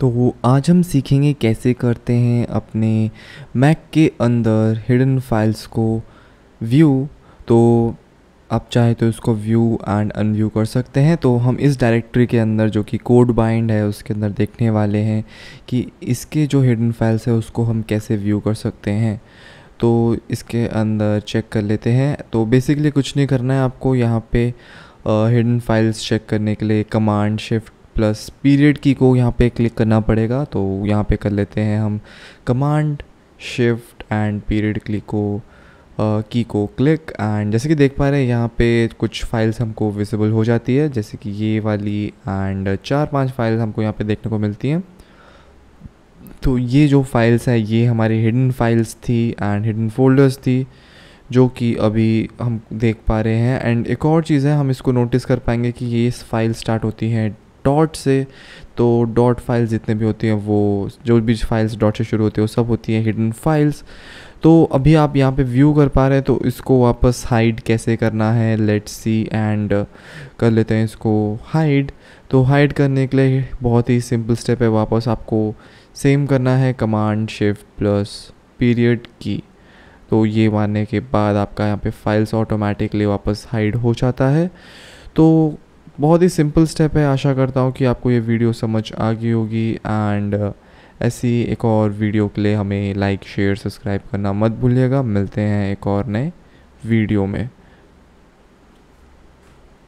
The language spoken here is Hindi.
तो आज हम सीखेंगे कैसे करते हैं अपने मैक के अंदर हिडन फाइल्स को व्यू तो आप चाहे तो इसको व्यू एंड अनव्यू कर सकते हैं तो हम इस डायरेक्टरी के अंदर जो कि कोड बाइंड है उसके अंदर देखने वाले हैं कि इसके जो हिडन फाइल्स है उसको हम कैसे व्यू कर सकते हैं तो इसके अंदर चेक कर लेते हैं तो बेसिकली कुछ नहीं करना है आपको यहाँ पे हिडन फाइल्स चेक करने के लिए कमांड शिफ्ट प्लस पीरियड की को यहाँ पे क्लिक करना पड़ेगा तो यहाँ पे कर लेते हैं हम command shift and period click को की को क्लिक एंड जैसे कि देख पा रहे हैं यहाँ पे कुछ फाइल्स हमको विजिबल हो जाती है जैसे कि ये वाली एंड चार पांच फाइल्स हमको यहाँ पे देखने को मिलती हैं तो ये जो फाइल्स हैं ये हमारी हिडन फाइल्स थी एंड हिडन फोल्डर्स थी जो कि अभी हम देख पा रहे हैं एंड एक और चीज़ है हम इसको नोटिस कर पाएंगे कि ये फाइल स्टार्ट होती है डॉट से तो डॉट फाइल्स जितने भी होती हैं वो जो भी फाइल्स डॉट से शुरू होती है वो सब होती हैं हिडन फाइल्स तो अभी आप यहाँ पे व्यू कर पा रहे हैं तो इसको वापस हाइड कैसे करना है लेट्स सी एंड कर लेते हैं इसको हाइड तो हाइड करने के लिए बहुत ही सिंपल स्टेप है वापस आपको सेम करना है कमांड शिफ्ट प्लस पीरियड की तो ये मानने के बाद आपका यहाँ पे फाइल्स ऑटोमेटिकली वापस हाइड हो जाता है तो बहुत ही सिंपल स्टेप है आशा करता हूँ कि आपको ये वीडियो समझ आ गई होगी एंड uh, ऐसी एक और वीडियो के लिए हमें लाइक शेयर सब्सक्राइब करना मत भूलिएगा मिलते हैं एक और नए वीडियो में